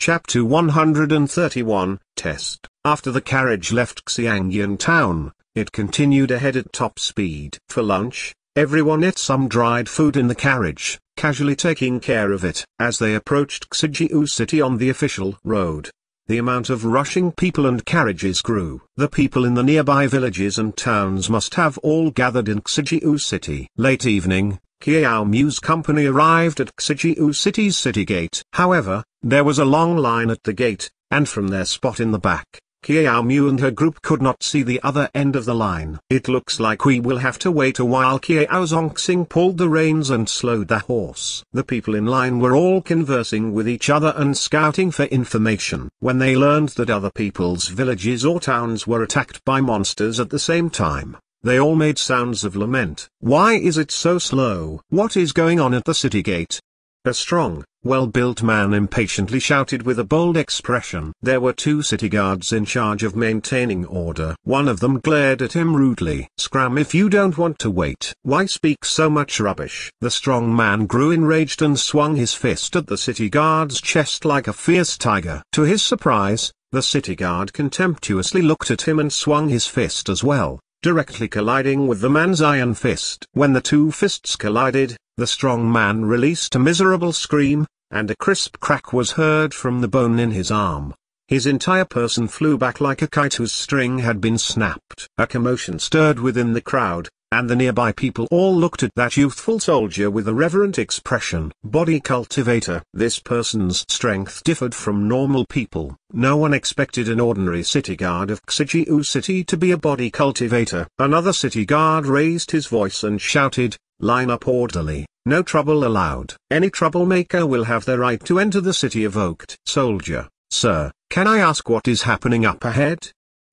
Chapter 131, Test. After the carriage left Xiangyan town, it continued ahead at top speed. For lunch, everyone ate some dried food in the carriage, casually taking care of it. As they approached Xijiu city on the official road, the amount of rushing people and carriages grew. The people in the nearby villages and towns must have all gathered in Xijiu city. Late evening, Qiao Mu's company arrived at Xijiu city's city gate. However, there was a long line at the gate, and from their spot in the back, Kiao Mu and her group could not see the other end of the line. It looks like we will have to wait a while Kiao Zongxing pulled the reins and slowed the horse. The people in line were all conversing with each other and scouting for information. When they learned that other people's villages or towns were attacked by monsters at the same time, they all made sounds of lament. Why is it so slow? What is going on at the city gate? A strong, well-built man impatiently shouted with a bold expression. There were two city guards in charge of maintaining order. One of them glared at him rudely. Scram if you don't want to wait. Why speak so much rubbish? The strong man grew enraged and swung his fist at the city guard's chest like a fierce tiger. To his surprise, the city guard contemptuously looked at him and swung his fist as well directly colliding with the man's iron fist. When the two fists collided, the strong man released a miserable scream, and a crisp crack was heard from the bone in his arm. His entire person flew back like a kite whose string had been snapped. A commotion stirred within the crowd, and the nearby people all looked at that youthful soldier with a reverent expression. Body cultivator. This person's strength differed from normal people. No one expected an ordinary city guard of Xijiu city to be a body cultivator. Another city guard raised his voice and shouted, Line up orderly. No trouble allowed. Any troublemaker will have the right to enter the city of Oaked. Soldier, sir, can I ask what is happening up ahead?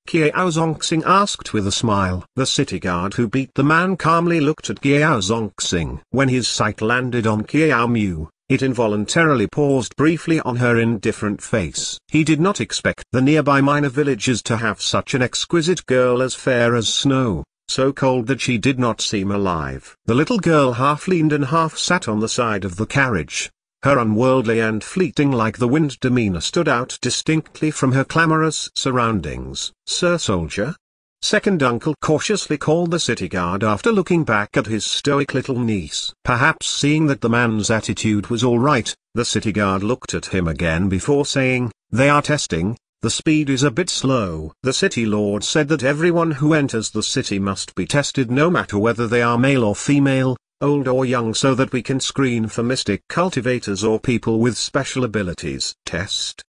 Giao Zongxing asked with a smile. The city guard who beat the man calmly looked at Giao Zongxing. When his sight landed on Giao Mu, it involuntarily paused briefly on her indifferent face. He did not expect the nearby minor villagers to have such an exquisite girl as fair as snow so cold that she did not seem alive. The little girl half leaned and half sat on the side of the carriage. Her unworldly and fleeting like the wind demeanor stood out distinctly from her clamorous surroundings. Sir Soldier? Second uncle cautiously called the city guard after looking back at his stoic little niece. Perhaps seeing that the man's attitude was all right, the city guard looked at him again before saying, They are testing, the speed is a bit slow. The city lord said that everyone who enters the city must be tested no matter whether they are male or female, old or young so that we can screen for mystic cultivators or people with special abilities. Test.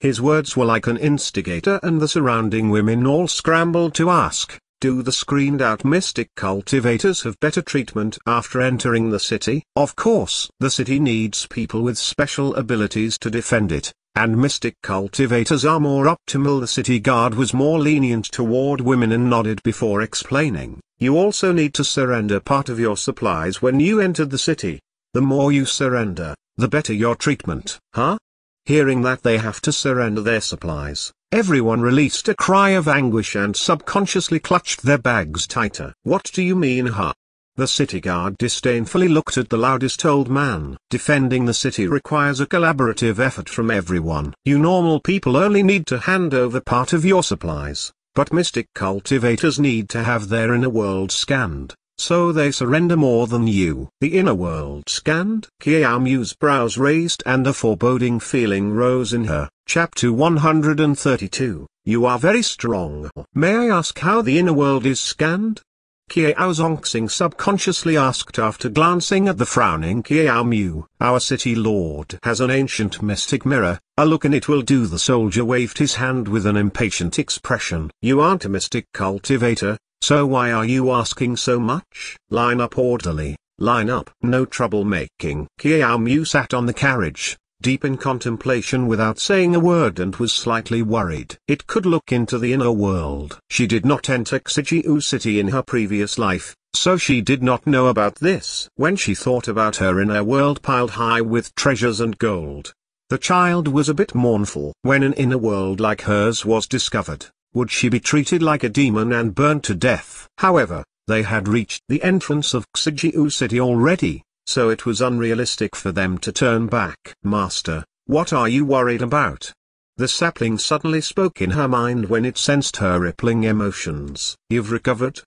His words were like an instigator and the surrounding women all scrambled to ask, do the screened out mystic cultivators have better treatment after entering the city? Of course, the city needs people with special abilities to defend it, and mystic cultivators are more optimal the city guard was more lenient toward women and nodded before explaining, you also need to surrender part of your supplies when you entered the city. The more you surrender, the better your treatment, huh? Hearing that they have to surrender their supplies, everyone released a cry of anguish and subconsciously clutched their bags tighter. What do you mean huh? The city guard disdainfully looked at the loudest old man. Defending the city requires a collaborative effort from everyone. You normal people only need to hand over part of your supplies, but mystic cultivators need to have their inner world scanned, so they surrender more than you. The inner world scanned? Kiamu's brows raised and a foreboding feeling rose in her. Chapter 132 You are very strong. May I ask how the inner world is scanned? Qiao Zongxing subconsciously asked after glancing at the frowning Qiao Mu. Our city lord has an ancient mystic mirror, a look in it will do the soldier waved his hand with an impatient expression. You aren't a mystic cultivator, so why are you asking so much? Line up orderly, line up. No trouble making. Qiao Mu sat on the carriage, deep in contemplation without saying a word and was slightly worried. It could look into the inner world. She did not enter Xijiu city in her previous life, so she did not know about this. When she thought about her inner world piled high with treasures and gold, the child was a bit mournful. When an inner world like hers was discovered, would she be treated like a demon and burned to death? However, they had reached the entrance of Xijiu city already so it was unrealistic for them to turn back. Master, what are you worried about? The sapling suddenly spoke in her mind when it sensed her rippling emotions. You've recovered?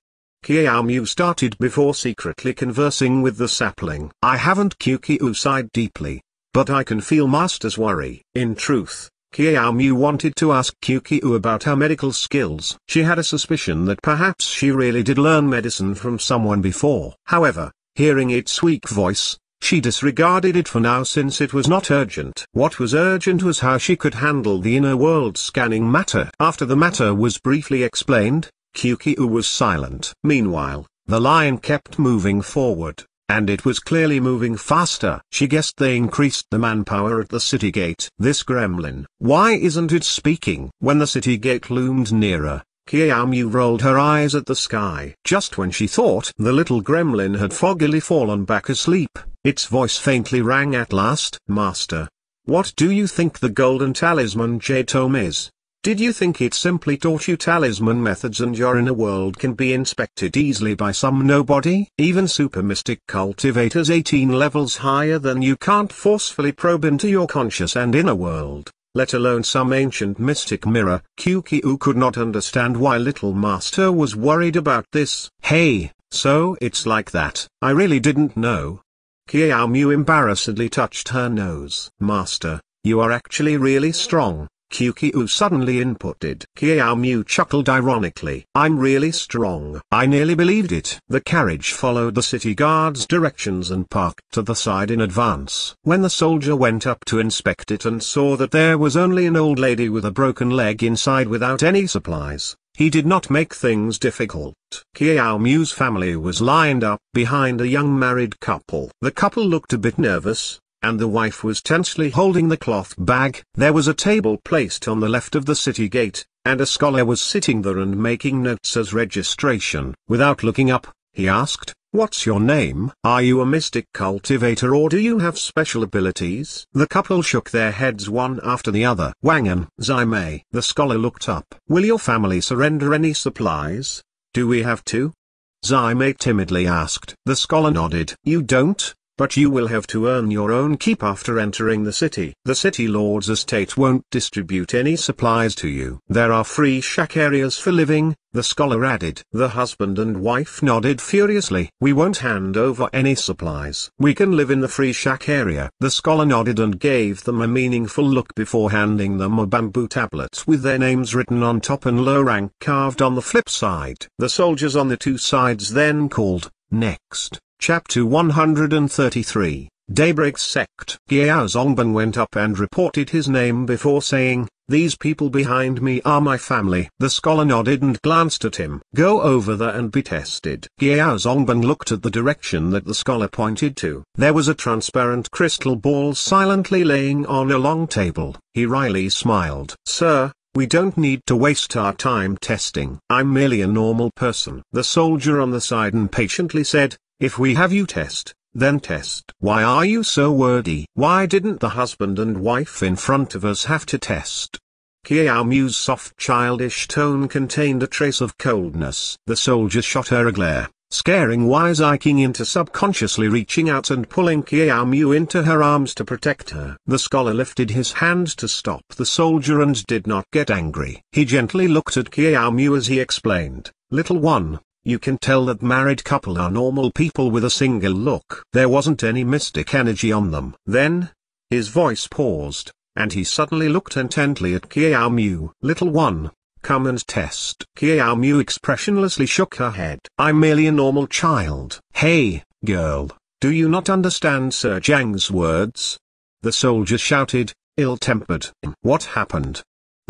Kiamu started before secretly conversing with the sapling. I haven't Kyukyu sighed deeply, but I can feel Master's worry. In truth, Kiamu wanted to ask Kyukyu about her medical skills. She had a suspicion that perhaps she really did learn medicine from someone before. However, Hearing its weak voice, she disregarded it for now since it was not urgent. What was urgent was how she could handle the inner world scanning matter. After the matter was briefly explained, Kyukiu was silent. Meanwhile, the lion kept moving forward, and it was clearly moving faster. She guessed they increased the manpower at the city gate. This gremlin, why isn't it speaking? When the city gate loomed nearer, Kiaomu rolled her eyes at the sky. Just when she thought the little gremlin had foggily fallen back asleep, its voice faintly rang at last. Master, what do you think the golden talisman J-Tome is? Did you think it simply taught you talisman methods and your inner world can be inspected easily by some nobody? Even super mystic cultivators 18 levels higher than you can't forcefully probe into your conscious and inner world let alone some ancient mystic mirror. Kyukyu could not understand why little master was worried about this. Hey, so it's like that. I really didn't know. Mu embarrassedly touched her nose. Master, you are actually really strong. Qiu suddenly inputted. Kiao Mu chuckled ironically. I'm really strong. I nearly believed it. The carriage followed the city guard's directions and parked to the side in advance. When the soldier went up to inspect it and saw that there was only an old lady with a broken leg inside without any supplies, he did not make things difficult. Kiao Mu's family was lined up behind a young married couple. The couple looked a bit nervous, and the wife was tensely holding the cloth bag. There was a table placed on the left of the city gate, and a scholar was sitting there and making notes as registration. Without looking up, he asked, What's your name? Are you a mystic cultivator or do you have special abilities? The couple shook their heads one after the other. Wangan, Zimei. The scholar looked up. Will your family surrender any supplies? Do we have to? Zimei timidly asked. The scholar nodded. You don't? but you will have to earn your own keep after entering the city. The city lord's estate won't distribute any supplies to you. There are free shack areas for living, the scholar added. The husband and wife nodded furiously. We won't hand over any supplies. We can live in the free shack area. The scholar nodded and gave them a meaningful look before handing them a bamboo tablet with their names written on top and low rank carved on the flip side. The soldiers on the two sides then called, next. Chapter 133, Daybreak's sect. Giao Zongban went up and reported his name before saying, These people behind me are my family. The scholar nodded and glanced at him. Go over there and be tested. Giao Zongban looked at the direction that the scholar pointed to. There was a transparent crystal ball silently laying on a long table. He wryly smiled. Sir, we don't need to waste our time testing. I'm merely a normal person. The soldier on the side impatiently said, if we have you test, then test. Why are you so wordy? Why didn't the husband and wife in front of us have to test? Kiao Mu's soft childish tone contained a trace of coldness. The soldier shot her a glare, scaring Wise King into subconsciously reaching out and pulling Kiao Mu into her arms to protect her. The scholar lifted his hand to stop the soldier and did not get angry. He gently looked at Kiao Mu as he explained, Little one, you can tell that married couple are normal people with a single look. There wasn't any mystic energy on them. Then, his voice paused, and he suddenly looked intently at Kiao Mu. Little one, come and test. Kiao Mu expressionlessly shook her head. I'm merely a normal child. Hey, girl, do you not understand Sir Jiang's words? The soldier shouted, ill-tempered. What happened?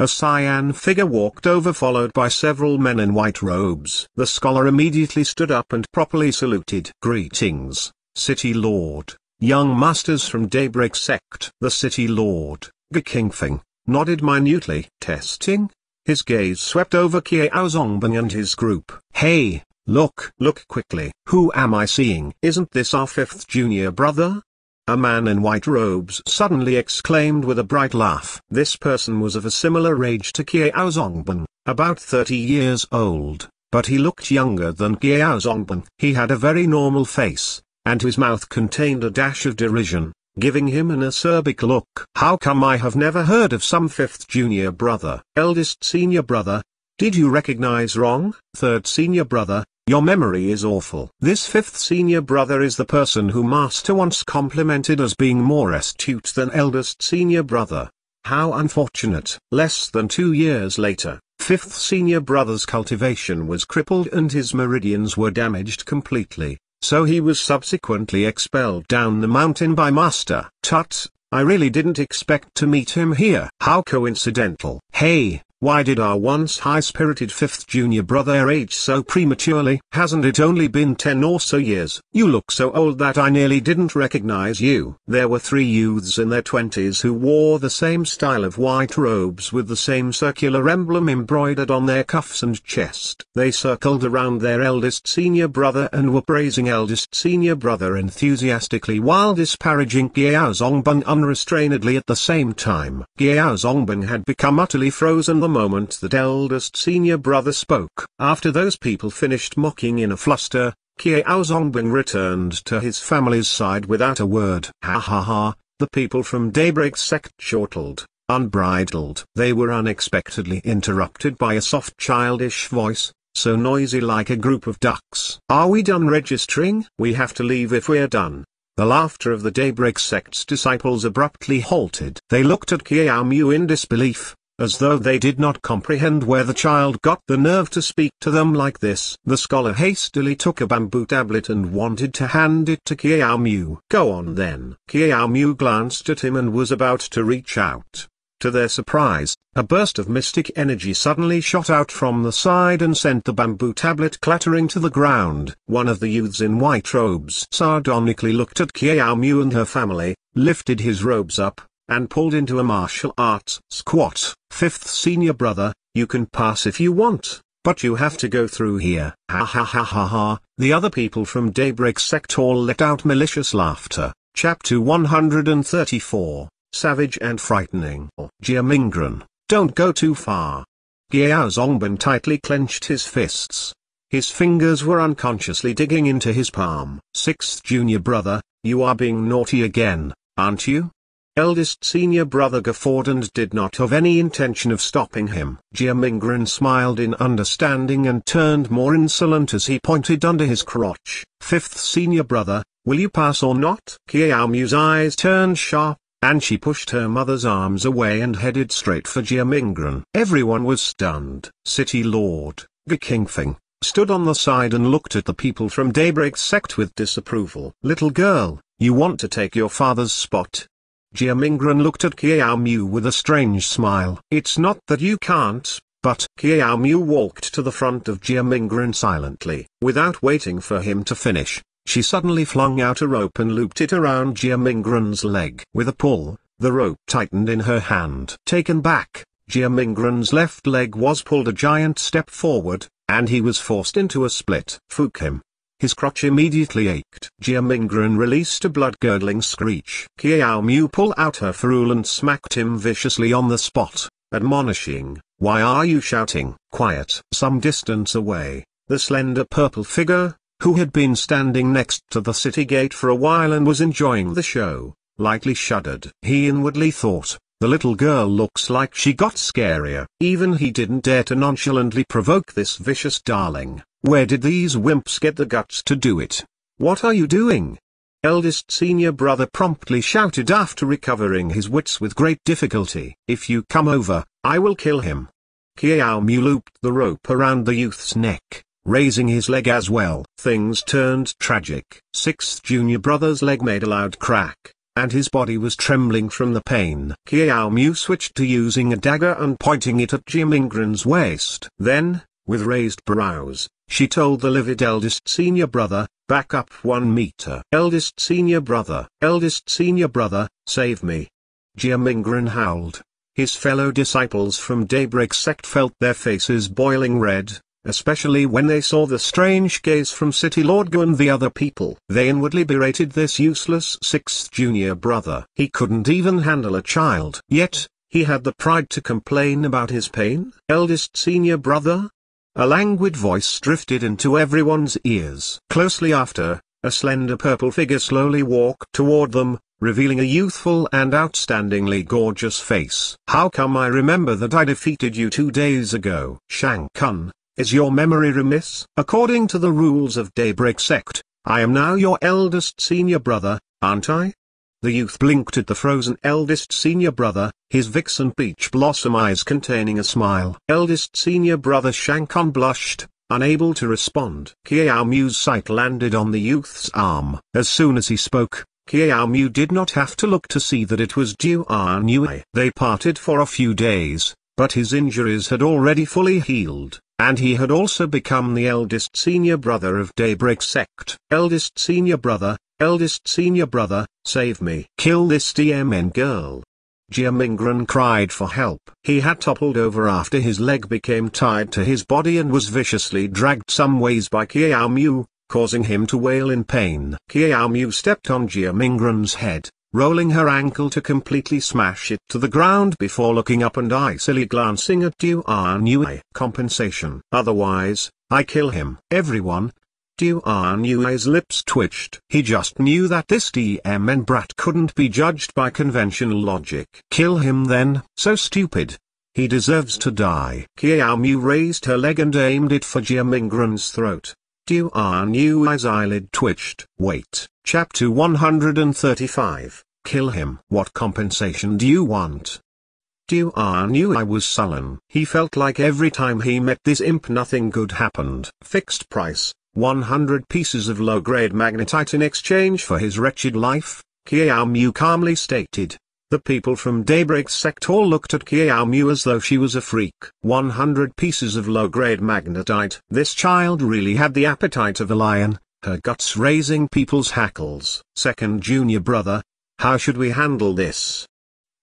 A cyan figure walked over followed by several men in white robes. The scholar immediately stood up and properly saluted. Greetings, City Lord, young masters from Daybreak Sect. The City Lord, Gekingfing, nodded minutely. Testing? His gaze swept over Kiao Zongbang and his group. Hey, look, look quickly. Who am I seeing? Isn't this our fifth junior brother? a man in white robes suddenly exclaimed with a bright laugh. This person was of a similar age to Qiao Zongbun, about 30 years old, but he looked younger than Qiao Zongbun. He had a very normal face, and his mouth contained a dash of derision, giving him an acerbic look. How come I have never heard of some fifth junior brother? Eldest senior brother? Did you recognize wrong? Third senior brother? Your memory is awful. This fifth senior brother is the person who Master once complimented as being more astute than eldest senior brother. How unfortunate. Less than two years later, fifth senior brother's cultivation was crippled and his meridians were damaged completely, so he was subsequently expelled down the mountain by Master. Tut, I really didn't expect to meet him here. How coincidental. Hey, why did our once high-spirited fifth junior brother age so prematurely? Hasn't it only been ten or so years? You look so old that I nearly didn't recognize you. There were three youths in their twenties who wore the same style of white robes with the same circular emblem embroidered on their cuffs and chest. They circled around their eldest senior brother and were praising eldest senior brother enthusiastically while disparaging Giao Zongbang unrestrainedly at the same time. Giao Zongbang had become utterly frozen the moment that eldest senior brother spoke. After those people finished mocking in a fluster, Qiao Zongbing returned to his family's side without a word. Ha ha ha, the people from Daybreak sect chortled, unbridled. They were unexpectedly interrupted by a soft childish voice, so noisy like a group of ducks. Are we done registering? We have to leave if we're done. The laughter of the Daybreak sect's disciples abruptly halted. They looked at Qiao Mu in disbelief as though they did not comprehend where the child got the nerve to speak to them like this. The scholar hastily took a bamboo tablet and wanted to hand it to Mu. Go on then. Mu glanced at him and was about to reach out. To their surprise, a burst of mystic energy suddenly shot out from the side and sent the bamboo tablet clattering to the ground. One of the youths in white robes sardonically looked at Mu and her family, lifted his robes up, and pulled into a martial arts squat. Fifth senior brother, you can pass if you want, but you have to go through here. Ha ha ha ha ha. The other people from Daybreak Sector let out malicious laughter. Chapter 134, Savage and Frightening. Mingren, don't go too far. Giao Zongbin tightly clenched his fists. His fingers were unconsciously digging into his palm. Sixth junior brother, you are being naughty again, aren't you? eldest senior brother guffawed and did not have any intention of stopping him. Jiamingren smiled in understanding and turned more insolent as he pointed under his crotch. Fifth senior brother, will you pass or not? Kiaomu's eyes turned sharp, and she pushed her mother's arms away and headed straight for Jiamingren. Everyone was stunned. City Lord, Gakingfing, stood on the side and looked at the people from Daybreak sect with disapproval. Little girl, you want to take your father's spot, Jia Mingren looked at Qiao Mu with a strange smile. It's not that you can't, but Qiao Mu walked to the front of Jia Mingren silently. Without waiting for him to finish, she suddenly flung out a rope and looped it around Jia Mingren's leg. With a pull, the rope tightened in her hand. Taken back, Jia Mingren's left leg was pulled a giant step forward, and he was forced into a split. Fook him. His crotch immediately ached. Mingren released a blood girdling screech. Qiao Mu pulled out her ferule and smacked him viciously on the spot, admonishing, Why are you shouting? Quiet. Some distance away, the slender purple figure, who had been standing next to the city gate for a while and was enjoying the show, likely shuddered. He inwardly thought, the little girl looks like she got scarier. Even he didn't dare to nonchalantly provoke this vicious darling. Where did these wimps get the guts to do it? What are you doing? Eldest senior brother promptly shouted after recovering his wits with great difficulty. If you come over, I will kill him. Kiao Mu looped the rope around the youth's neck, raising his leg as well. Things turned tragic. Sixth junior brother's leg made a loud crack, and his body was trembling from the pain. Kiao Mu switched to using a dagger and pointing it at Jim Ingren's waist. Then, with raised brows, she told the livid eldest senior brother, back up one meter. Eldest senior brother, eldest senior brother, save me. Jiamingren howled. His fellow disciples from Daybreak sect felt their faces boiling red, especially when they saw the strange gaze from City Lord Gu and the other people. They inwardly berated this useless sixth junior brother. He couldn't even handle a child. Yet, he had the pride to complain about his pain. Eldest senior brother, a languid voice drifted into everyone's ears. Closely after, a slender purple figure slowly walked toward them, revealing a youthful and outstandingly gorgeous face. How come I remember that I defeated you two days ago? Shang Kun, is your memory remiss? According to the rules of Daybreak Sect, I am now your eldest senior brother, aren't I? The youth blinked at the frozen eldest senior brother, his vixen peach blossom eyes containing a smile. Eldest senior brother Shankon blushed, unable to respond. Kiao Mu's sight landed on the youth's arm. As soon as he spoke, Kiao Mu did not have to look to see that it was Juan Yue. They parted for a few days, but his injuries had already fully healed and he had also become the eldest senior brother of Daybreak sect. Eldest senior brother, Eldest senior brother, save me. Kill this DMN girl. Jiamingran cried for help. He had toppled over after his leg became tied to his body and was viciously dragged some ways by Kiaomu, causing him to wail in pain. Kiaomu stepped on Jiamingran's head, rolling her ankle to completely smash it to the ground before looking up and icily glancing at Duan Yue. Compensation. Otherwise, I kill him. Everyone, Duan Yue's lips twitched. He just knew that this DMN brat couldn't be judged by conventional logic. Kill him then, so stupid. He deserves to die. Mu raised her leg and aimed it for Ingram's throat. Duan Yue's eyelid twitched. Wait. Chapter 135. Kill him. What compensation do you want? Duan Yue was sullen. He felt like every time he met this imp nothing good happened. Fixed price. 100 pieces of low-grade magnetite in exchange for his wretched life, Qiao Mu calmly stated. The people from Daybreak sect all looked at Qiao Mu as though she was a freak. 100 pieces of low-grade magnetite. This child really had the appetite of a lion, her guts raising people's hackles. Second junior brother, how should we handle this?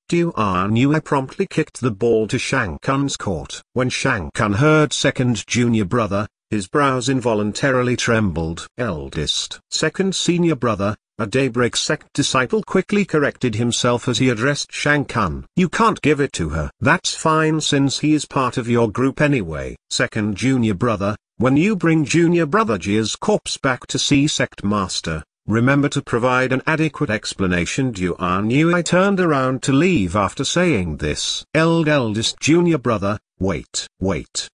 Du Yue promptly kicked the ball to Shang Kun's court. When Shang Kun heard second junior brother, his brows involuntarily trembled. Eldest. Second senior brother, a daybreak sect disciple quickly corrected himself as he addressed Shang Kun. You can't give it to her. That's fine since he is part of your group anyway. Second junior brother, when you bring junior brother Jia's corpse back to see sect master, remember to provide an adequate explanation Duan I turned around to leave after saying this. Eld eldest junior brother, wait, wait.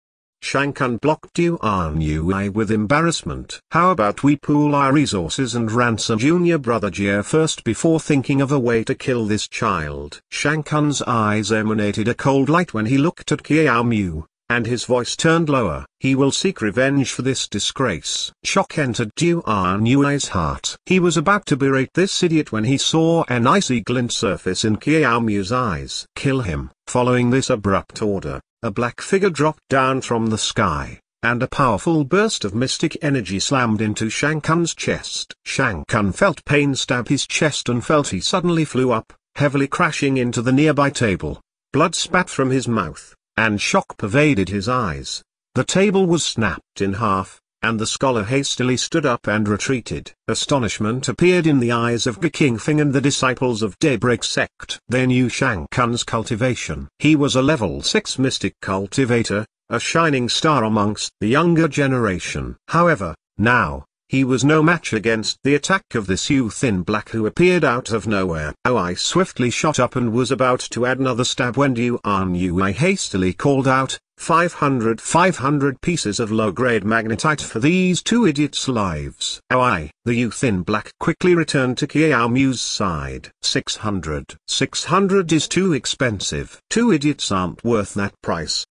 Shankan blocked Yuan Yui eh, with embarrassment. How about we pool our resources and ransom junior brother Jia first before thinking of a way to kill this child? Shankan's eyes emanated a cold light when he looked at Qiao Mu, and his voice turned lower. He will seek revenge for this disgrace. Shock entered Yuan ah Yui's heart. He was about to berate this idiot when he saw an icy glint surface in Qiao Mu's eyes. Kill him. Following this abrupt order, a black figure dropped down from the sky, and a powerful burst of mystic energy slammed into Shang Kun's chest. Shang Kun felt pain stab his chest and felt he suddenly flew up, heavily crashing into the nearby table. Blood spat from his mouth, and shock pervaded his eyes. The table was snapped in half, and the scholar hastily stood up and retreated. Astonishment appeared in the eyes of Feng and the disciples of Daybreak sect. They knew Shang Kun's cultivation. He was a level 6 mystic cultivator, a shining star amongst the younger generation. However, now, he was no match against the attack of this youth in black who appeared out of nowhere. Oh, I swiftly shot up and was about to add another stab when Duan I hastily called out, 500 500 pieces of low-grade magnetite for these two idiots' lives. Oi, the youth in black quickly returned to Kiao Mu's side. 600 600 is too expensive. Two idiots aren't worth that price.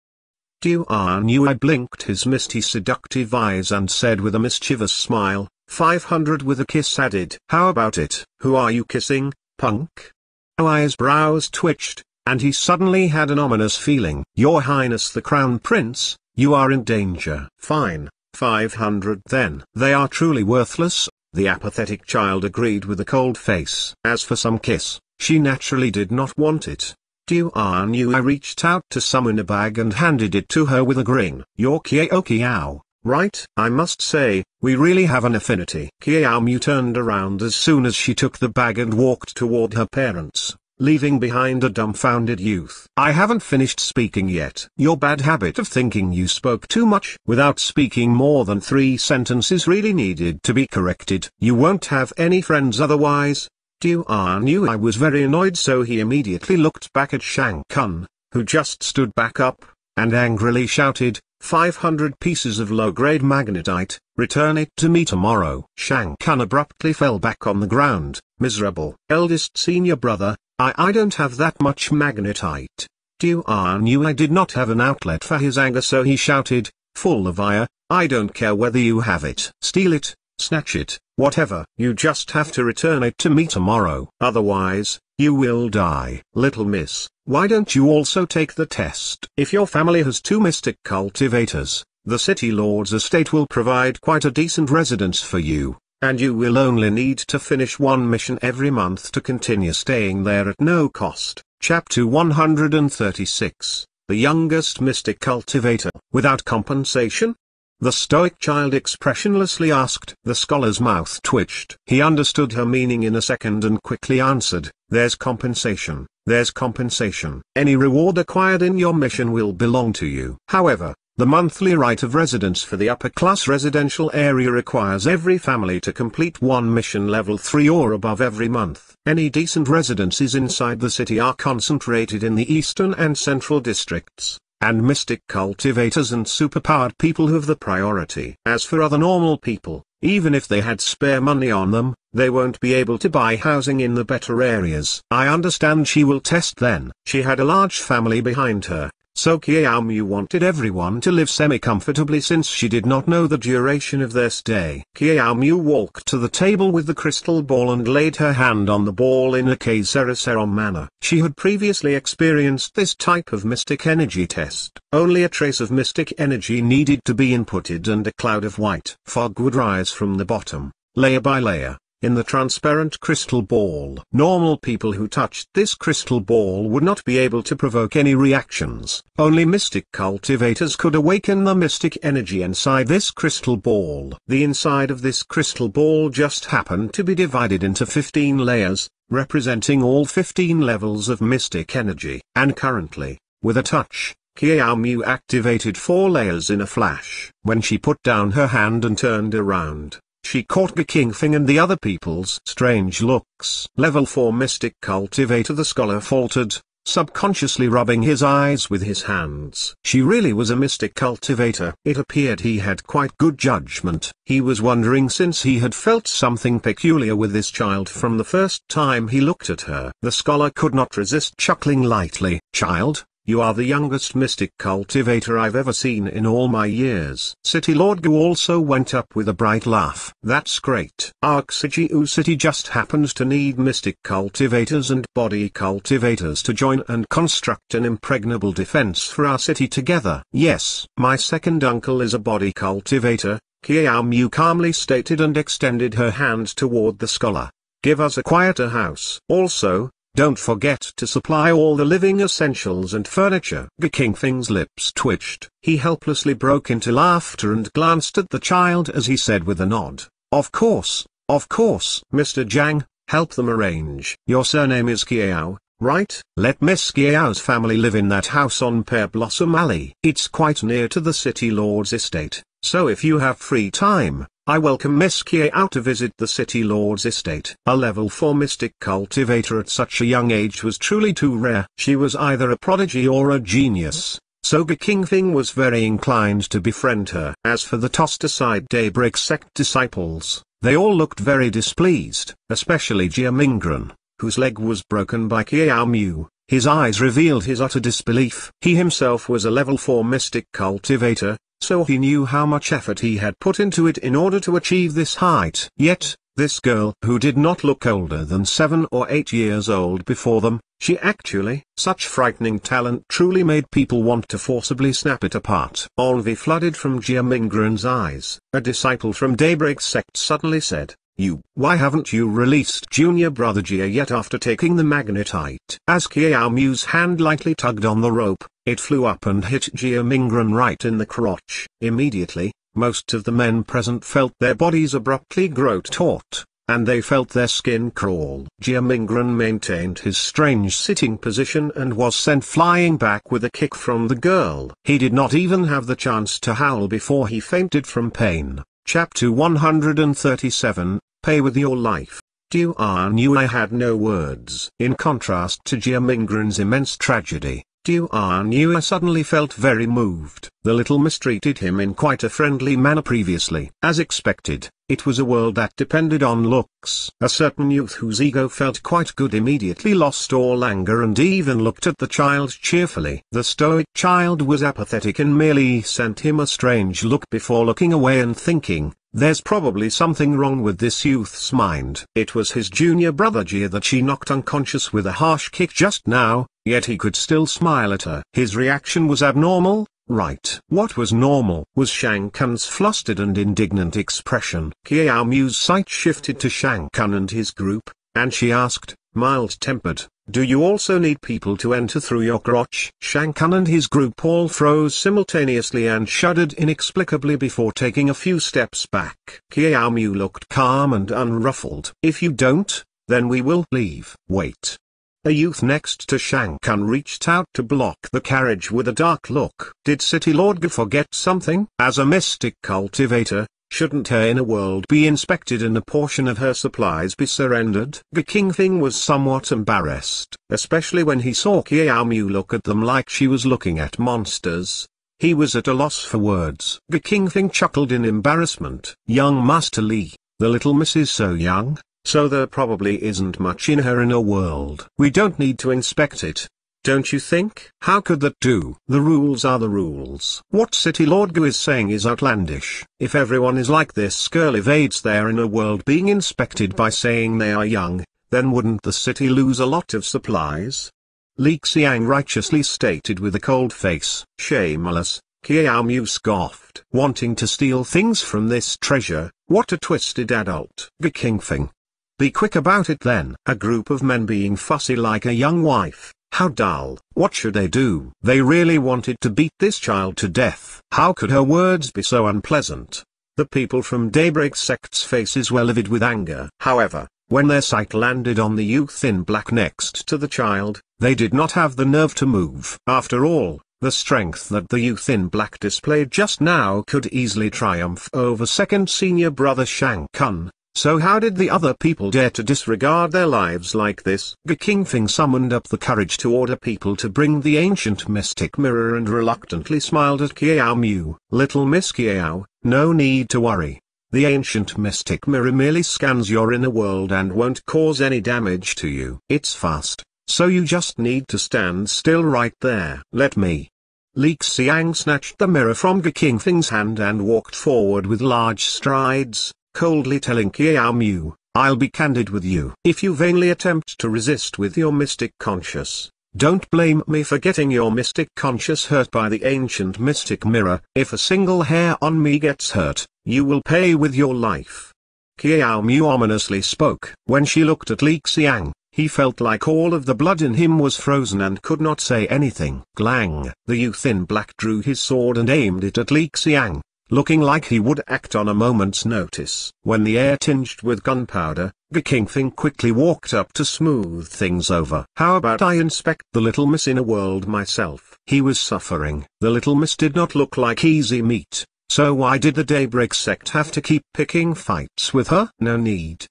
Diu Anui blinked his misty seductive eyes and said with a mischievous smile, 500 with a kiss added. How about it? Who are you kissing, punk? Oi's brows twitched, and he suddenly had an ominous feeling. Your Highness the Crown Prince, you are in danger. Fine, 500 then. They are truly worthless, the apathetic child agreed with a cold face. As for some kiss, she naturally did not want it. Duan knew I reached out to summon a bag and handed it to her with a grin. Your Kiao Kiao, right? I must say, we really have an affinity. Kiao Mu turned around as soon as she took the bag and walked toward her parents leaving behind a dumbfounded youth. I haven't finished speaking yet. Your bad habit of thinking you spoke too much without speaking more than three sentences really needed to be corrected. You won't have any friends otherwise. Du Er knew I was very annoyed so he immediately looked back at Shang Kun, who just stood back up, and angrily shouted, 500 pieces of low-grade magnetite, return it to me tomorrow. Shang Kun abruptly fell back on the ground, miserable. Eldest senior brother, I I don't have that much magnetite. Duan ah, knew I did not have an outlet for his anger so he shouted, Full of ire, I don't care whether you have it. Steal it, snatch it, whatever. You just have to return it to me tomorrow. Otherwise, you will die. Little miss, why don't you also take the test? If your family has two mystic cultivators, the city lord's estate will provide quite a decent residence for you and you will only need to finish one mission every month to continue staying there at no cost. Chapter 136 The Youngest Mystic Cultivator Without Compensation? The Stoic child expressionlessly asked. The scholar's mouth twitched. He understood her meaning in a second and quickly answered, There's compensation, there's compensation. Any reward acquired in your mission will belong to you. However, the monthly right of residence for the upper-class residential area requires every family to complete one mission level 3 or above every month. Any decent residences inside the city are concentrated in the eastern and central districts, and mystic cultivators and superpowered people have the priority. As for other normal people, even if they had spare money on them, they won't be able to buy housing in the better areas. I understand she will test then. She had a large family behind her, so Mu wanted everyone to live semi-comfortably since she did not know the duration of their stay. Mu walked to the table with the crystal ball and laid her hand on the ball in a Kaiseriseron manner. She had previously experienced this type of mystic energy test. Only a trace of mystic energy needed to be inputted and a cloud of white fog would rise from the bottom, layer by layer in the transparent crystal ball. Normal people who touched this crystal ball would not be able to provoke any reactions. Only mystic cultivators could awaken the mystic energy inside this crystal ball. The inside of this crystal ball just happened to be divided into 15 layers, representing all 15 levels of mystic energy. And currently, with a touch, Kiao Mu activated four layers in a flash. When she put down her hand and turned around, she caught Gakingfing and the other people's strange looks. Level 4 Mystic Cultivator The scholar faltered, subconsciously rubbing his eyes with his hands. She really was a mystic cultivator. It appeared he had quite good judgment. He was wondering since he had felt something peculiar with this child from the first time he looked at her. The scholar could not resist chuckling lightly. Child, you are the youngest mystic cultivator I've ever seen in all my years. City Lord Gu also went up with a bright laugh. That's great. Arxijiu City just happens to need mystic cultivators and body cultivators to join and construct an impregnable defense for our city together. Yes, my second uncle is a body cultivator, Kiao Mu calmly stated and extended her hand toward the scholar. Give us a quieter house. Also, don't forget to supply all the living essentials and furniture. The King Thing's lips twitched. He helplessly broke into laughter and glanced at the child as he said with a nod, Of course, of course. Mr. Jiang, help them arrange. Your surname is Kiao, right? Let Miss Kiao's family live in that house on Pear Blossom Alley. It's quite near to the City Lord's estate, so if you have free time, I welcome Mesquier out to visit the city lord's estate. A level 4 mystic cultivator at such a young age was truly too rare. She was either a prodigy or a genius, so King Thing was very inclined to befriend her. As for the tossed aside Daybreak sect disciples, they all looked very displeased, especially Jia Mingren, whose leg was broken by Qiao Mu, his eyes revealed his utter disbelief. He himself was a level 4 mystic cultivator, so he knew how much effort he had put into it in order to achieve this height. Yet, this girl who did not look older than seven or eight years old before them, she actually, such frightening talent truly made people want to forcibly snap it apart. Envy flooded from Jiamingran's eyes. A disciple from Daybreak sect suddenly said, you, why haven't you released junior brother Jia yet after taking the magnetite? As Qiao Mu's hand lightly tugged on the rope, it flew up and hit Geom Ingram right in the crotch. Immediately, most of the men present felt their bodies abruptly grow taut, and they felt their skin crawl. Ingram maintained his strange sitting position and was sent flying back with a kick from the girl. He did not even have the chance to howl before he fainted from pain. Chapter 137, Pay with Your Life. Duan knew I had no words. In contrast to Geomingran's immense tragedy, Duanua suddenly felt very moved. The little mistreated him in quite a friendly manner previously. As expected, it was a world that depended on looks. A certain youth whose ego felt quite good immediately lost all anger and even looked at the child cheerfully. The stoic child was apathetic and merely sent him a strange look before looking away and thinking, there's probably something wrong with this youth's mind. It was his junior brother Gia that she knocked unconscious with a harsh kick just now, yet he could still smile at her. His reaction was abnormal, right? What was normal was Shang Kun's flustered and indignant expression. Kiao Mu's sight shifted to Shang Kun and his group, and she asked, mild-tempered, do you also need people to enter through your crotch? Shankun and his group all froze simultaneously and shuddered inexplicably before taking a few steps back. Kiaomu looked calm and unruffled. If you don't, then we will leave. Wait. A youth next to Shankun reached out to block the carriage with a dark look. Did City Lord G forget something? As a mystic cultivator, Shouldn't her inner world be inspected and a portion of her supplies be surrendered? The King Thing was somewhat embarrassed, especially when he saw Kiao Mu look at them like she was looking at monsters. He was at a loss for words. The King Thing chuckled in embarrassment. Young Master Li, the little miss is so young, so there probably isn't much in her inner world. We don't need to inspect it, don't you think? How could that do? The rules are the rules. What City Lord Gu is saying is outlandish. If everyone is like this girl evades their inner world being inspected by saying they are young, then wouldn't the city lose a lot of supplies? Li Xiang righteously stated with a cold face. Shameless, Qiao Mu scoffed. Wanting to steal things from this treasure, what a twisted adult. Be Kingfing. Be quick about it then. A group of men being fussy like a young wife how dull. What should they do? They really wanted to beat this child to death. How could her words be so unpleasant? The people from Daybreak Sect's faces were livid with anger. However, when their sight landed on the youth in black next to the child, they did not have the nerve to move. After all, the strength that the youth in black displayed just now could easily triumph over second senior brother Shang Kun, so how did the other people dare to disregard their lives like this? Gekingfing summoned up the courage to order people to bring the ancient mystic mirror and reluctantly smiled at Kiao Mu. Little Miss Kiao, no need to worry. The ancient mystic mirror merely scans your inner world and won't cause any damage to you. It's fast, so you just need to stand still right there. Let me. Li Xiang snatched the mirror from Gekingfing's hand and walked forward with large strides coldly telling Qiao Mu, I'll be candid with you. If you vainly attempt to resist with your mystic conscious, don't blame me for getting your mystic conscious hurt by the ancient mystic mirror. If a single hair on me gets hurt, you will pay with your life. Qiao Mu ominously spoke. When she looked at Li Xiang, he felt like all of the blood in him was frozen and could not say anything. Glang! The youth in black drew his sword and aimed it at Li Xiang looking like he would act on a moment's notice. When the air tinged with gunpowder, Gekingthing quickly walked up to smooth things over. How about I inspect the little miss inner world myself? He was suffering. The little miss did not look like easy meat, so why did the Daybreak sect have to keep picking fights with her? No need.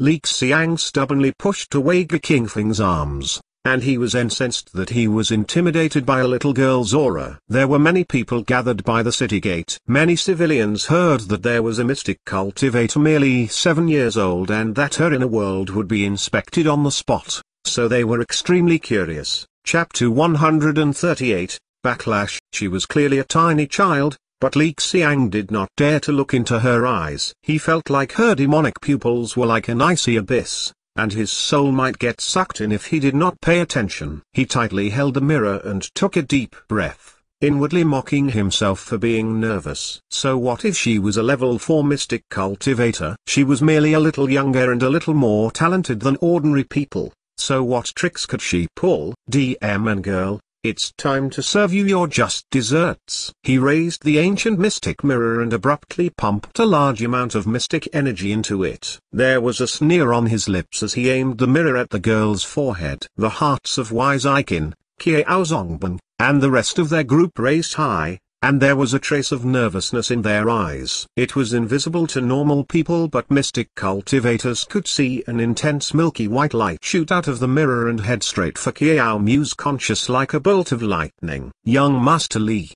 Li Xiang stubbornly pushed away Gekingthing's arms, and he was incensed that he was intimidated by a little girl's aura. There were many people gathered by the city gate. Many civilians heard that there was a mystic cultivator merely seven years old and that her inner world would be inspected on the spot, so they were extremely curious. Chapter 138, Backlash She was clearly a tiny child, but Li Xiang did not dare to look into her eyes. He felt like her demonic pupils were like an icy abyss, and his soul might get sucked in if he did not pay attention. He tightly held the mirror and took a deep breath, inwardly mocking himself for being nervous. So what if she was a level 4 mystic cultivator? She was merely a little younger and a little more talented than ordinary people, so what tricks could she pull? DM and girl, it's time to serve you your just desserts. He raised the ancient mystic mirror and abruptly pumped a large amount of mystic energy into it. There was a sneer on his lips as he aimed the mirror at the girl's forehead. The hearts of Wise Aikin, Kia Aozongban, and the rest of their group raised high, and there was a trace of nervousness in their eyes. It was invisible to normal people but mystic cultivators could see an intense milky white light shoot out of the mirror and head straight for Kiao Mu's conscious like a bolt of lightning. Young Master Li.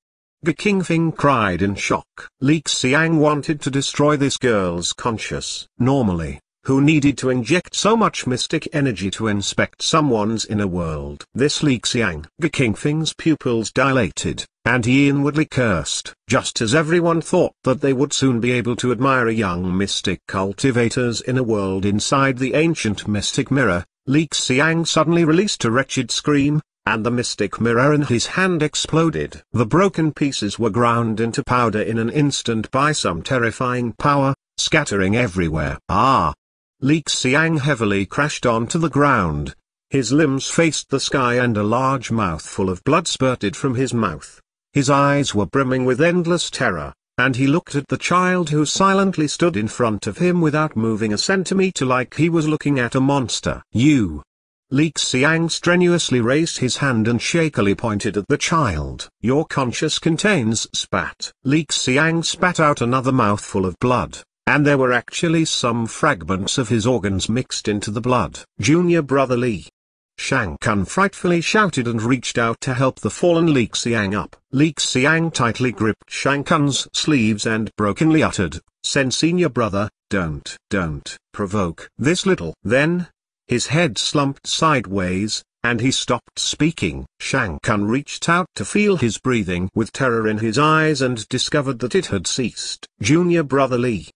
Gakingfing cried in shock. Li Xiang wanted to destroy this girl's conscious. Normally, who needed to inject so much mystic energy to inspect someone's inner world. This leaks Yang Gekingfing's pupils dilated, and he inwardly cursed. Just as everyone thought that they would soon be able to admire a young mystic cultivator's inner world inside the ancient mystic mirror, Li Xiang suddenly released a wretched scream, and the mystic mirror in his hand exploded. The broken pieces were ground into powder in an instant by some terrifying power, scattering everywhere. Ah, Li Xiang heavily crashed onto the ground. His limbs faced the sky and a large mouthful of blood spurted from his mouth. His eyes were brimming with endless terror, and he looked at the child who silently stood in front of him without moving a centimeter like he was looking at a monster. You! Li Xiang strenuously raised his hand and shakily pointed at the child. Your conscience contains spat. Li Xiang spat out another mouthful of blood and there were actually some fragments of his organs mixed into the blood. Junior brother Li. Shang Kun frightfully shouted and reached out to help the fallen Li Xiang up. Li Xiang tightly gripped Shang Kun's sleeves and brokenly uttered, Sen senior brother, don't, don't, provoke this little. Then, his head slumped sideways, and he stopped speaking. Shang Kun reached out to feel his breathing with terror in his eyes and discovered that it had ceased. Junior brother Li.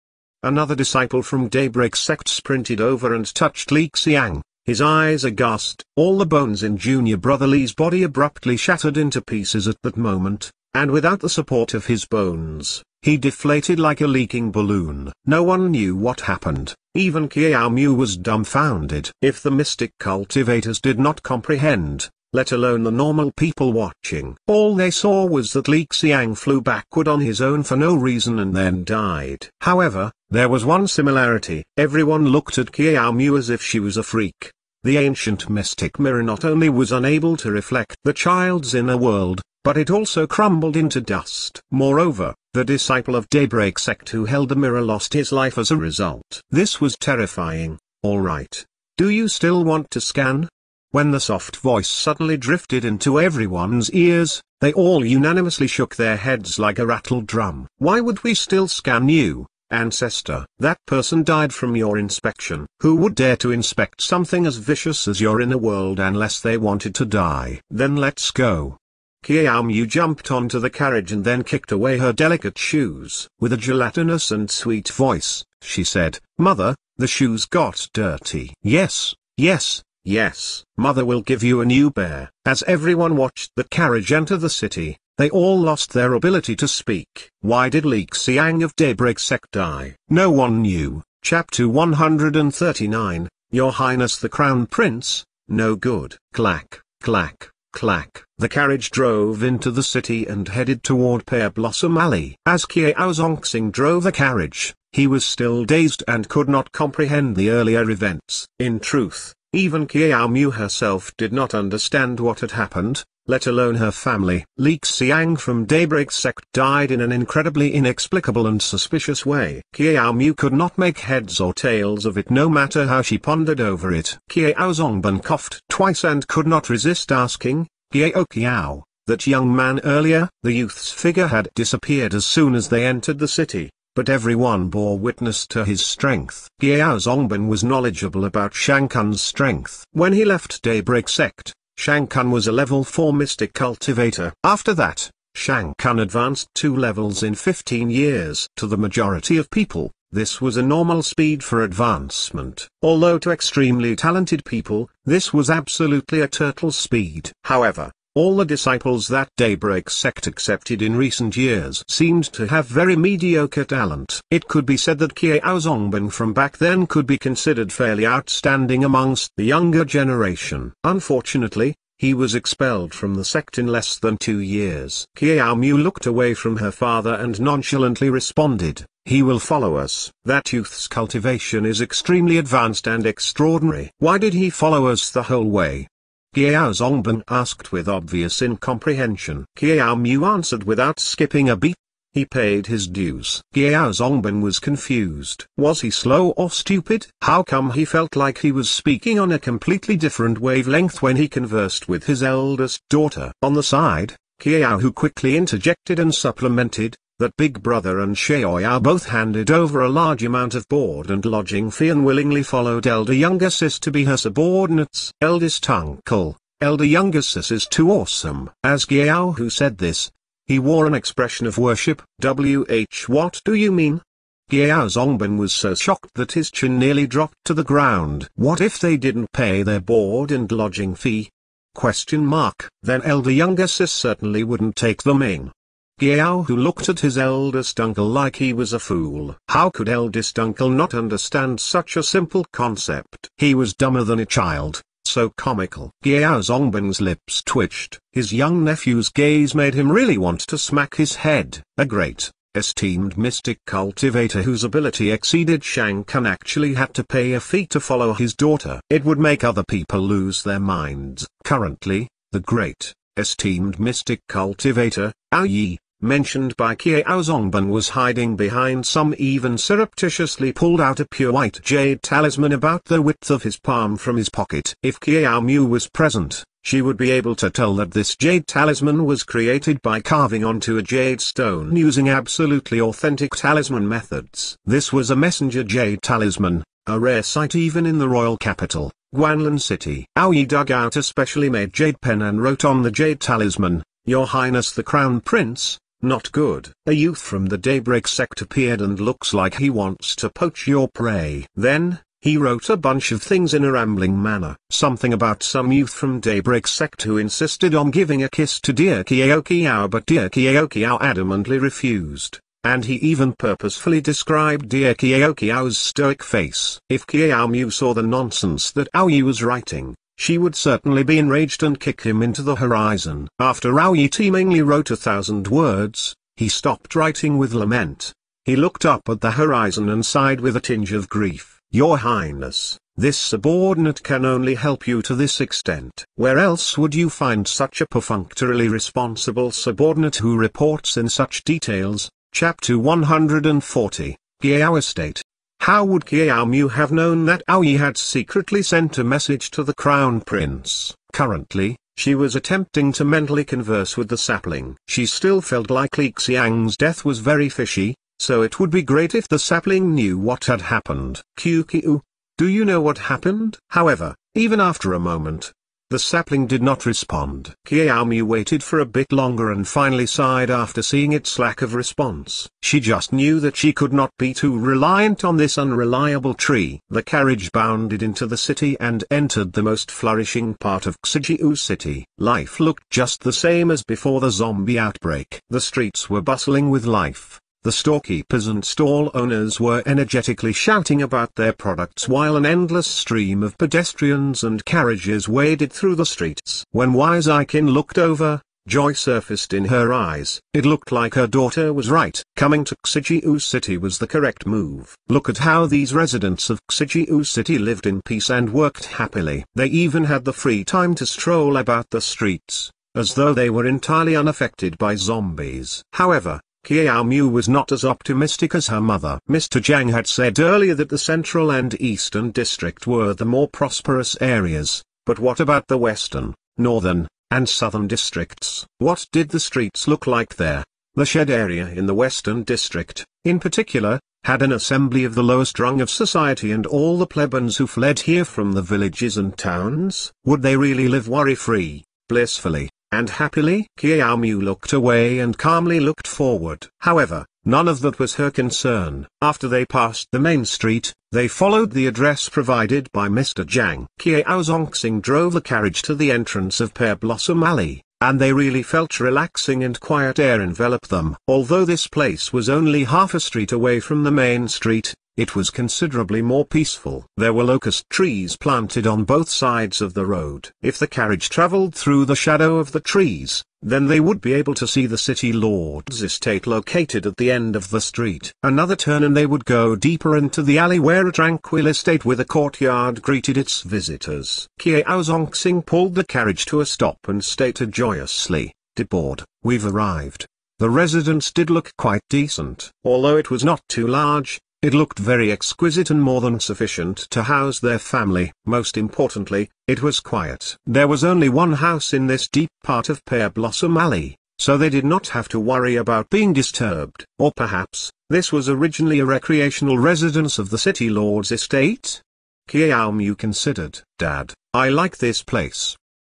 Another disciple from Daybreak sect sprinted over and touched Li Xiang, his eyes aghast. All the bones in junior brother Li's body abruptly shattered into pieces at that moment, and without the support of his bones, he deflated like a leaking balloon. No one knew what happened, even Qiao Mu was dumbfounded. If the mystic cultivators did not comprehend, let alone the normal people watching. All they saw was that Li Xiang flew backward on his own for no reason and then died. However, there was one similarity, everyone looked at Qiaomu as if she was a freak. The ancient mystic mirror not only was unable to reflect the child's inner world, but it also crumbled into dust. Moreover, the disciple of Daybreak sect who held the mirror lost his life as a result. This was terrifying, alright. Do you still want to scan? When the soft voice suddenly drifted into everyone's ears, they all unanimously shook their heads like a rattled drum. Why would we still scan you? Ancestor, that person died from your inspection. Who would dare to inspect something as vicious as your inner world unless they wanted to die? Then let's go. Kiaomu jumped onto the carriage and then kicked away her delicate shoes. With a gelatinous and sweet voice, she said, Mother, the shoes got dirty. Yes, yes, yes, Mother will give you a new pair. As everyone watched the carriage enter the city, they all lost their ability to speak. Why did Li Xiang of Daybreak Sect die? No one knew. Chapter 139, Your Highness the Crown Prince, no good. Clack, clack, clack. The carriage drove into the city and headed toward Pear Blossom Alley. As Kiao Zongxing drove the carriage, he was still dazed and could not comprehend the earlier events. In truth, even Qiao Mu herself did not understand what had happened, let alone her family. Li Xiang from Daybreak sect died in an incredibly inexplicable and suspicious way. Qiao Mu could not make heads or tails of it no matter how she pondered over it. Qiao Zongban coughed twice and could not resist asking, Qiao Qiao, that young man earlier? The youth's figure had disappeared as soon as they entered the city but everyone bore witness to his strength. Giao Zongbin was knowledgeable about Shang Kun's strength. When he left Daybreak Sect, Shang Kun was a level 4 mystic cultivator. After that, Shang Kun advanced two levels in 15 years. To the majority of people, this was a normal speed for advancement. Although to extremely talented people, this was absolutely a turtle speed. However, all the disciples that Daybreak sect accepted in recent years seemed to have very mediocre talent. It could be said that Kiao Zongben from back then could be considered fairly outstanding amongst the younger generation. Unfortunately, he was expelled from the sect in less than two years. Kiao Mu looked away from her father and nonchalantly responded, He will follow us. That youth's cultivation is extremely advanced and extraordinary. Why did he follow us the whole way? Giao Zongban asked with obvious incomprehension. Giao Mu answered without skipping a beat. He paid his dues. Giao Zongban was confused. Was he slow or stupid? How come he felt like he was speaking on a completely different wavelength when he conversed with his eldest daughter? On the side, Kiao who quickly interjected and supplemented, that Big Brother and are both handed over a large amount of board and lodging fee and willingly followed elder younger sis to be her subordinates. Eldest uncle, elder younger sis is too awesome. As Giao who said this, he wore an expression of worship. WH what do you mean? Giao Zongbin was so shocked that his chin nearly dropped to the ground. What if they didn't pay their board and lodging fee? Question mark. Then elder younger sis certainly wouldn't take them in. Giao who looked at his eldest uncle like he was a fool. How could eldest uncle not understand such a simple concept? He was dumber than a child, so comical. Giao Zongbin's lips twitched. His young nephew's gaze made him really want to smack his head. A great, esteemed mystic cultivator whose ability exceeded Shang Kun actually had to pay a fee to follow his daughter. It would make other people lose their minds. Currently, the great esteemed mystic cultivator, Ao Yi, mentioned by Qiao Zongban was hiding behind some even surreptitiously pulled out a pure white jade talisman about the width of his palm from his pocket. If Qiao Mu was present, she would be able to tell that this jade talisman was created by carving onto a jade stone using absolutely authentic talisman methods. This was a messenger jade talisman, a rare sight even in the royal capital. Guanlan City. Aoi dug out a specially made jade pen and wrote on the jade talisman, Your Highness the Crown Prince, not good. A youth from the Daybreak sect appeared and looks like he wants to poach your prey. Then, he wrote a bunch of things in a rambling manner. Something about some youth from Daybreak sect who insisted on giving a kiss to dear Kiyokiao but dear Kiyokiao adamantly refused. And he even purposefully described dear Kiao stoic face. If Kiao Mu saw the nonsense that Aoyi was writing, she would certainly be enraged and kick him into the horizon. After Aoyi teemingly wrote a thousand words, he stopped writing with lament. He looked up at the horizon and sighed with a tinge of grief. Your Highness, this subordinate can only help you to this extent. Where else would you find such a perfunctorily responsible subordinate who reports in such details, Chapter 140, Giao Estate. How would Mu have known that Aoi had secretly sent a message to the crown prince? Currently, she was attempting to mentally converse with the sapling. She still felt like Li Xiang's death was very fishy, so it would be great if the sapling knew what had happened. Qiu Do you know what happened? However, even after a moment, the sapling did not respond. Kiaomi waited for a bit longer and finally sighed after seeing its lack of response. She just knew that she could not be too reliant on this unreliable tree. The carriage bounded into the city and entered the most flourishing part of Xijiu city. Life looked just the same as before the zombie outbreak. The streets were bustling with life. The storekeepers and stall owners were energetically shouting about their products while an endless stream of pedestrians and carriages waded through the streets. When Wise Eichen looked over, joy surfaced in her eyes. It looked like her daughter was right. Coming to Xijiu City was the correct move. Look at how these residents of Xijiu City lived in peace and worked happily. They even had the free time to stroll about the streets, as though they were entirely unaffected by zombies. However, Qiao Mu was not as optimistic as her mother. Mr. Jiang had said earlier that the central and eastern district were the more prosperous areas, but what about the western, northern, and southern districts? What did the streets look like there? The shed area in the western district, in particular, had an assembly of the lowest rung of society and all the plebans who fled here from the villages and towns. Would they really live worry-free, blissfully, and happily, Xiaomu looked away and calmly looked forward. However, none of that was her concern. After they passed the main street, they followed the address provided by Mr. Jiang. Qiao Zongxing drove the carriage to the entrance of Pear Blossom Alley, and they really felt relaxing and quiet air envelop them. Although this place was only half a street away from the main street, it was considerably more peaceful. There were locust trees planted on both sides of the road. If the carriage traveled through the shadow of the trees, then they would be able to see the city lord's estate located at the end of the street. Another turn and they would go deeper into the alley where a tranquil estate with a courtyard greeted its visitors. Kiao Zongxing pulled the carriage to a stop and stated joyously, Deboard, we've arrived. The residence did look quite decent. Although it was not too large, it looked very exquisite and more than sufficient to house their family. Most importantly, it was quiet. There was only one house in this deep part of Pear Blossom Alley, so they did not have to worry about being disturbed. Or perhaps, this was originally a recreational residence of the City Lord's estate? Kiaomu considered. Dad, I like this place.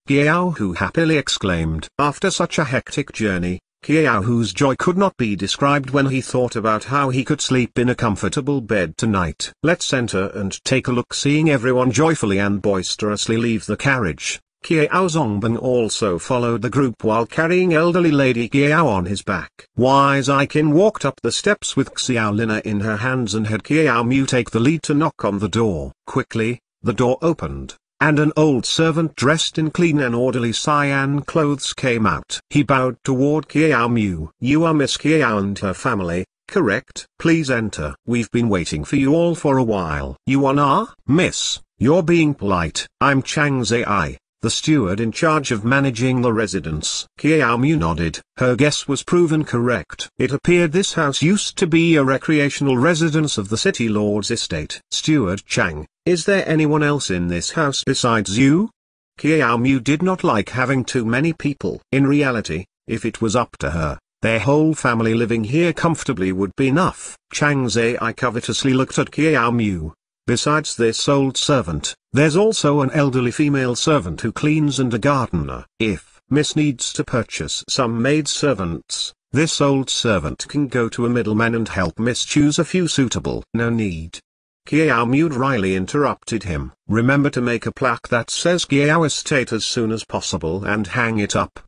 Giao who happily exclaimed. After such a hectic journey, Kiao joy could not be described when he thought about how he could sleep in a comfortable bed tonight. Let's enter and take a look seeing everyone joyfully and boisterously leave the carriage. Kiao Zongbang also followed the group while carrying elderly lady Kiao on his back. Wise Aikin walked up the steps with Xiao Lina in her hands and had Kiao Mu take the lead to knock on the door. Quickly, the door opened and an old servant dressed in clean and orderly cyan clothes came out. He bowed toward Kiaomu. You are Miss Kiao and her family, correct? Please enter. We've been waiting for you all for a while. You are? Miss, you're being polite. I'm Chang Zai the steward in charge of managing the residence. Mu, nodded. Her guess was proven correct. It appeared this house used to be a recreational residence of the city lord's estate. Steward Chang, is there anyone else in this house besides you? Mu did not like having too many people. In reality, if it was up to her, their whole family living here comfortably would be enough. Chang Zai covetously looked at Mu. Besides this old servant, there's also an elderly female servant who cleans and a gardener. If Miss needs to purchase some maid servants, this old servant can go to a middleman and help Miss choose a few suitable. No need. Giao mewed Riley interrupted him. Remember to make a plaque that says Giao Estate as soon as possible and hang it up.